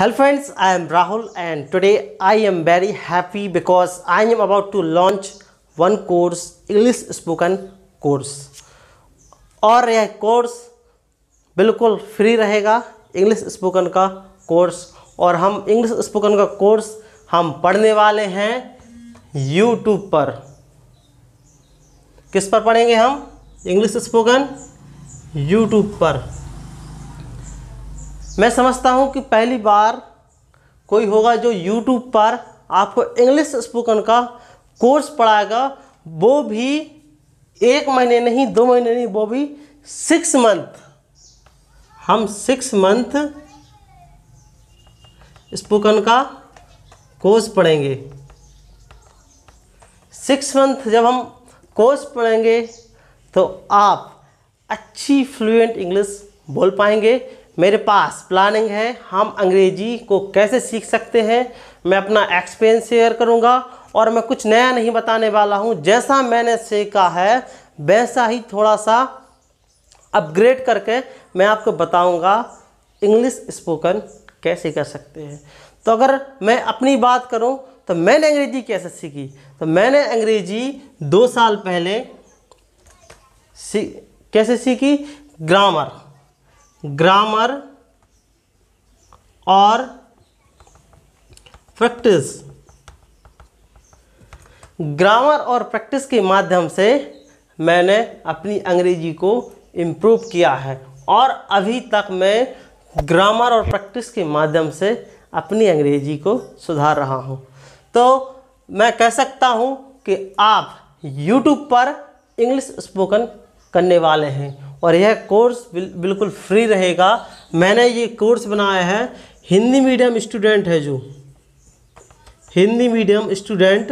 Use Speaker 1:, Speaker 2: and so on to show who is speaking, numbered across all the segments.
Speaker 1: hello friends I am Rahul and today I am very happy because I am about to launch one course English spoken course और यह course बिल्कुल free रहेगा English spoken का course और हम English spoken का course हम पढ़ने वाले हैं यूट्यूब पर किस पर पढ़ेंगे हम इंग्लिश स्पोकन यूट्यूब पर मैं समझता हूँ कि पहली बार कोई होगा जो यूट्यूब पर आपको इंग्लिश स्पोकन का कोर्स पढ़ाएगा वो भी एक महीने नहीं दो महीने नहीं वो भी सिक्स मंथ हम सिक्स मंथ स्पोकन का कोर्स पढ़ेंगे सिक्स मंथ जब हम कोर्स पढ़ेंगे तो आप अच्छी फ्लुएंट इंग्लिश बोल पाएंगे मेरे पास प्लानिंग है हम अंग्रेजी को कैसे सीख सकते हैं मैं अपना एक्सपीरियंस शेयर करूंगा और मैं कुछ नया नहीं बताने वाला हूं जैसा मैंने सीखा है वैसा ही थोड़ा सा अपग्रेड करके मैं आपको बताऊंगा इंग्लिश स्पोकन कैसे कर सकते हैं तो अगर मैं अपनी बात करूं तो मैंने अंग्रेजी कैसे सीखी तो मैंने अंग्रेजी दो साल पहले सी कैसे सीखी ग्रामर ग्रामर और प्रैक्टिस ग्रामर और प्रैक्टिस के माध्यम से मैंने अपनी अंग्रेजी को इम्प्रूव किया है और अभी तक मैं ग्रामर और प्रैक्टिस के माध्यम से अपनी अंग्रेजी को सुधार रहा हूँ तो मैं कह सकता हूँ कि आप YouTube पर इंग्लिश स्पोकन करने वाले हैं और यह कोर्स बिल, बिल्कुल फ्री रहेगा मैंने ये कोर्स बनाया है हिंदी मीडियम स्टूडेंट है जो हिंदी मीडियम स्टूडेंट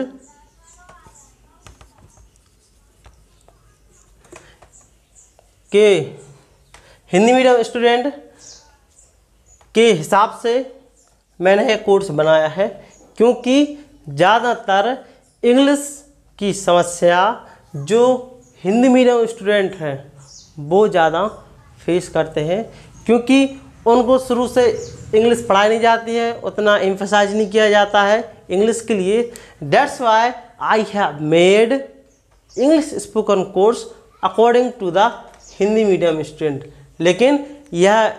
Speaker 1: के हिंदी मीडियम स्टूडेंट के हिसाब से मैंने यह कोर्स बनाया है क्योंकि ज़्यादातर इंग्लिश की समस्या जो हिंदी मीडियम स्टूडेंट हैं वो ज़्यादा फेस करते हैं क्योंकि उनको शुरू से इंग्लिश पढ़ाई नहीं जाती है उतना एम्फोसाइज नहीं किया जाता है इंग्लिश के लिए that's why I have made English spoken course according to the Hindi medium student लेकिन यह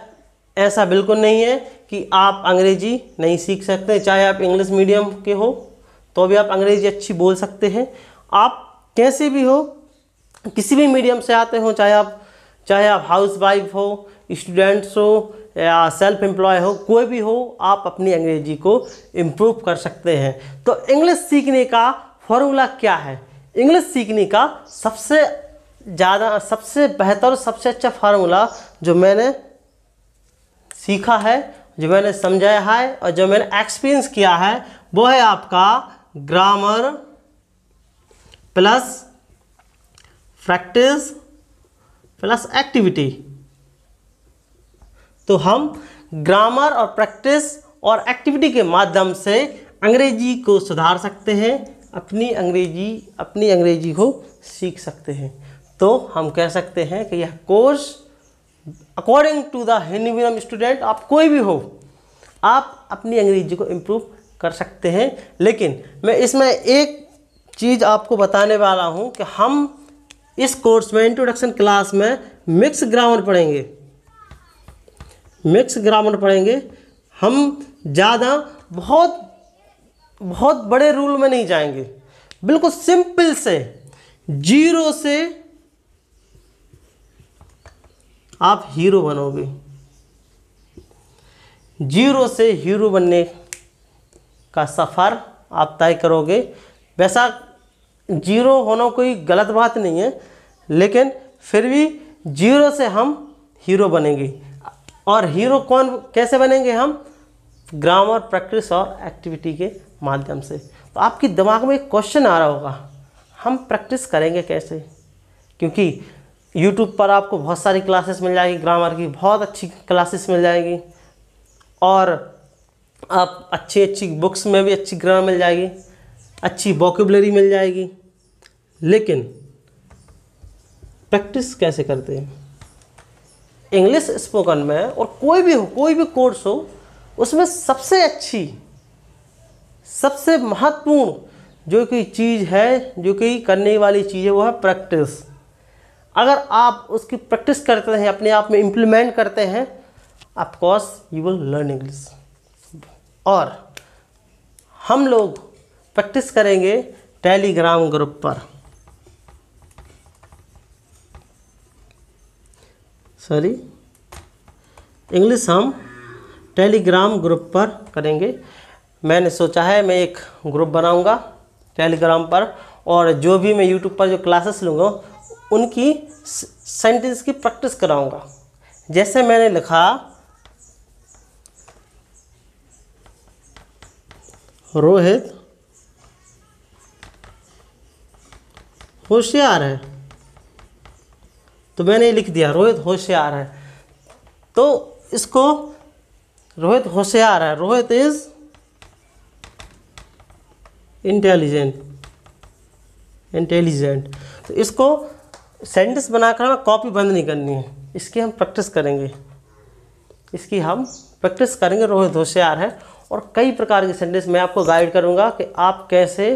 Speaker 1: ऐसा बिल्कुल नहीं है कि आप अंग्रेजी नहीं सीख सकते चाहे आप इंग्लिश मीडियम के हो तो भी आप अंग्रेजी अच्छी बोल सकते हैं आप कैसे भी हो किसी भी मीडियम से आते हो चाहे आप चाहे आप हाउस वाइफ हो स्टूडेंट्स हो या सेल्फ एम्प्लॉय हो कोई भी हो आप अपनी अंग्रेजी को इम्प्रूव कर सकते हैं तो इंग्लिश सीखने का फॉर्मूला क्या है इंग्लिश सीखने का सबसे ज़्यादा सबसे बेहतर सबसे अच्छा फार्मूला जो मैंने सीखा है जो मैंने समझाया है और जो मैंने एक्सपीरियंस किया है वो है आपका grammar plus practice plus activity तो हम ग्रामर और प्रैक्टिस और एक्टिविटी के माध्यम से अंग्रेजी को सुधार सकते हैं अपनी अंग्रेजी अपनी अंग्रेजी को सीख सकते हैं तो हम कह सकते हैं कि यह course according to the Hindi medium student आप कोई भी हो आप अपनी अंग्रेजी को इम्प्रूव कर सकते हैं लेकिन मैं इसमें एक चीज़ आपको बताने वाला हूँ कि हम इस कोर्स में इंट्रोडक्शन क्लास में मिक्स ग्रामर पढ़ेंगे मिक्स ग्रामर पढ़ेंगे हम ज़्यादा बहुत बहुत बड़े रूल में नहीं जाएंगे बिल्कुल सिंपल से जीरो से आप हीरो बनोगे जीरो से हीरो बनने का सफ़र आप तय करोगे वैसा जीरो होना कोई गलत बात नहीं है लेकिन फिर भी जीरो से हम हीरो बनेंगे और हीरो कौन कैसे बनेंगे हम ग्रामर प्रैक्टिस और एक्टिविटी के माध्यम से तो आपके दिमाग में एक क्वेश्चन आ रहा होगा हम प्रैक्टिस करेंगे कैसे क्योंकि यूट्यूब पर आपको बहुत सारी क्लासेस मिल जाएगी ग्रामर की बहुत अच्छी क्लासेस मिल जाएगी और आप अच्छी अच्छी बुक्स में भी अच्छी ग्रामर मिल जाएगी अच्छी वॉक्यूबलरी मिल जाएगी लेकिन प्रैक्टिस कैसे करते हैं इंग्लिश स्पोकन में और कोई भी हो कोई भी कोर्स हो उसमें सबसे अच्छी सबसे महत्वपूर्ण जो कि चीज़ है जो कि करने वाली चीज़ है वो है प्रैक्टिस अगर आप उसकी प्रैक्टिस करते हैं अपने आप में इम्प्लीमेंट करते हैं of course you will learn English और हम लोग प्रैक्टिस करेंगे टेलीग्राम ग्रुप पर सॉरी इंग्लिश हम टेलीग्राम ग्रुप पर करेंगे मैंने सोचा है मैं एक ग्रुप बनाऊंगा टेलीग्राम पर और जो भी मैं यूट्यूब पर जो क्लासेस लूँगा उनकी सेंटेंस की प्रैक्टिस कराऊंगा जैसे मैंने लिखा रोहित होशियार है तो मैंने लिख दिया रोहित होशियार है तो इसको रोहित होशियार है रोहित इज इंटेलिजेंट इंटेलिजेंट तो इसको सेंटेंस बनाकर हमें कॉपी बंद नहीं करनी है इसकी हम प्रैक्टिस करेंगे इसकी हम प्रैक्टिस करेंगे रोहित होशियार है और कई प्रकार के सेंटेंस मैं आपको गाइड करूँगा कि आप कैसे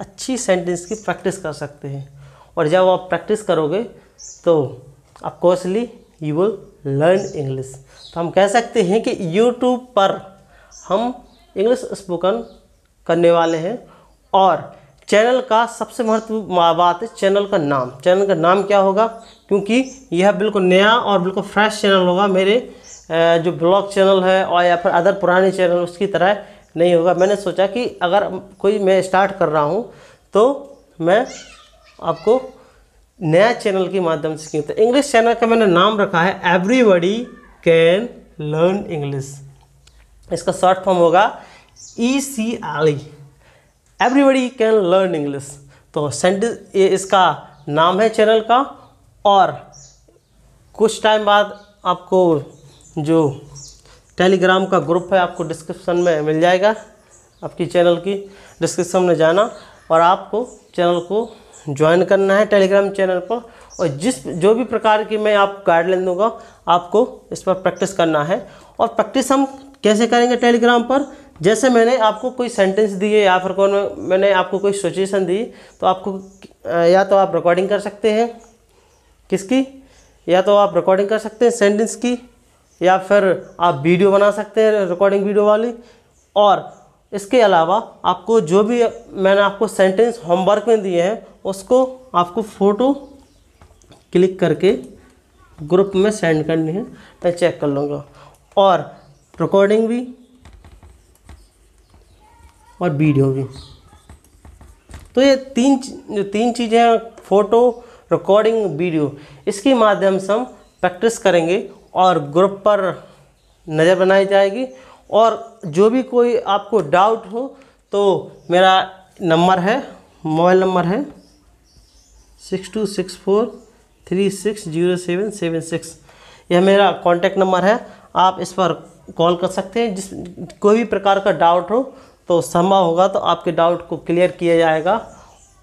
Speaker 1: अच्छी सेंटेंस की प्रैक्टिस कर सकते हैं और जब आप प्रैक्टिस करोगे तो of coursely you will learn English तो हम कह सकते हैं कि यूट्यूब पर हम इंग्लिश स्पोकन करने वाले हैं और चैनल का सबसे महत्वपूर्ण बात है चैनल का नाम चैनल का नाम क्या होगा क्योंकि यह बिल्कुल नया और बिल्कुल फ्रेश चैनल होगा मेरे जो ब्लॉग चैनल है और या फिर अदर पुराने चैनल उसकी तरह नहीं होगा मैंने सोचा कि अगर कोई मैं स्टार्ट कर रहा हूँ तो मैं आपको नया चैनल के माध्यम से क्यों तो इंग्लिश चैनल का मैंने नाम रखा है एवरीबडी कैन लर्न इंग्लिश इसका शॉर्ट फॉर्म होगा E C R E everybody can learn English तो सेंट ये इसका नाम है चैनल का और कुछ टाइम बाद आपको जो टेलीग्राम का ग्रुप है आपको डिस्क्रिप्शन में मिल जाएगा आपकी चैनल की डिस्क्रिप्शन में जाना और आपको चैनल को ज्वाइन करना है टेलीग्राम चैनल पर और जिस जो भी प्रकार की मैं आप गाइडलाइन दूंगा आपको इस पर प्रैक्टिस करना है और प्रैक्टिस हम कैसे करेंगे टेलीग्राम पर जैसे मैंने आपको कोई सेंटेंस दिए या फिर कौन मैंने आपको कोई सिचुएशन दी तो आपको या तो आप रिकॉर्डिंग कर सकते हैं किसकी या तो आप रिकॉर्डिंग कर सकते हैं सेंटेंस की या फिर आप वीडियो बना सकते हैं रिकॉर्डिंग वीडियो वाली और इसके अलावा आपको जो भी मैंने आपको सेंटेंस होमवर्क में दिए हैं उसको आपको फ़ोटो क्लिक करके ग्रुप में सेंड करनी है मैं चेक कर लूँगा और रिकॉर्डिंग भी और वीडियो भी तो ये तीन जो तीन चीज़ें हैं फ़ोटो रिकॉर्डिंग वीडियो इसके माध्यम से हम प्रैक्टिस करेंगे और ग्रुप पर नज़र बनाई जाएगी और जो भी कोई आपको डाउट हो तो मेरा नंबर है मोबाइल नंबर है six two six four three six zero seven seven six यह मेरा कांटेक्ट नंबर है आप इस पर कॉल कर सकते हैं जिस कोई भी प्रकार का डाउट हो तो संभव होगा तो आपके डाउट को क्लियर किया जाएगा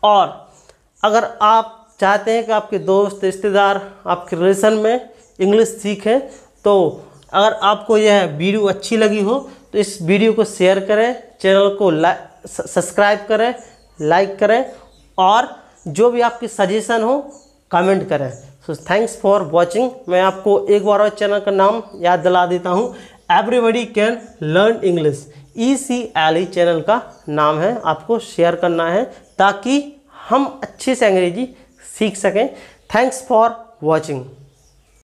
Speaker 1: और अगर आप चाहते हैं कि आपके दोस्त रिश्तेदार आपके रिलेशन में इंग्लिश सीखें तो अगर आपको यह वीडियो अच्छी लगी हो तो इस वीडियो को शेयर करें चैनल को सब्सक्राइब करें लाइक करें और जो भी आपकी सजेशन हो कमेंट करें सो थैंक्स फॉर वॉचिंग मैं आपको एक बार और चैनल का नाम याद दिला देता हूँ everybody can learn English E C L E channel का नाम है आपको शेयर करना है ताकि हम अच्छे से अंग्रेजी सीख सकें थैंक्स फॉर वॉचिंग